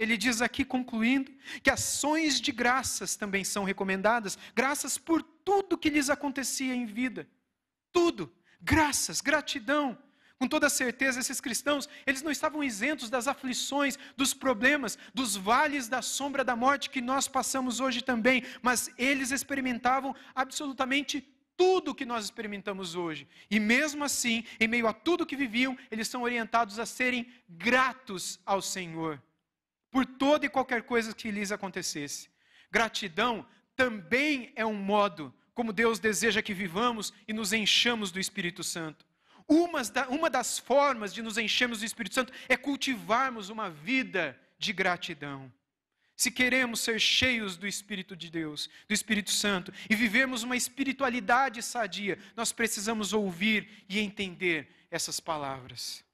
Ele diz aqui, concluindo, que ações de graças também são recomendadas, graças por tudo que lhes acontecia em vida. Tudo. Graças, gratidão. Com toda certeza, esses cristãos, eles não estavam isentos das aflições, dos problemas, dos vales da sombra da morte que nós passamos hoje também, mas eles experimentavam absolutamente tudo o que nós experimentamos hoje. E mesmo assim, em meio a tudo que viviam, eles são orientados a serem gratos ao Senhor por toda e qualquer coisa que lhes acontecesse. Gratidão também é um modo como Deus deseja que vivamos e nos enchamos do Espírito Santo. Uma das formas de nos enchermos do Espírito Santo é cultivarmos uma vida de gratidão. Se queremos ser cheios do Espírito de Deus, do Espírito Santo, e vivermos uma espiritualidade sadia, nós precisamos ouvir e entender essas palavras.